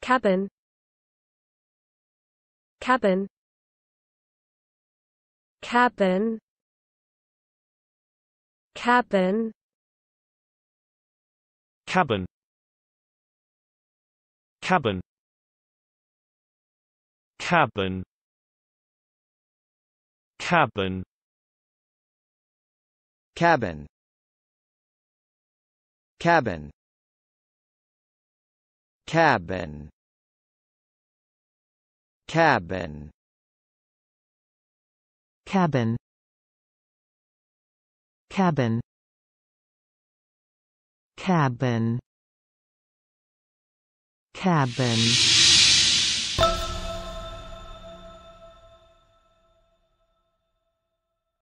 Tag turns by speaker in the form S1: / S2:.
S1: cabin cabin cabin cabin cabin cabin cabin cabin cabin cabin cabin cabin cabin cabin cabin cabin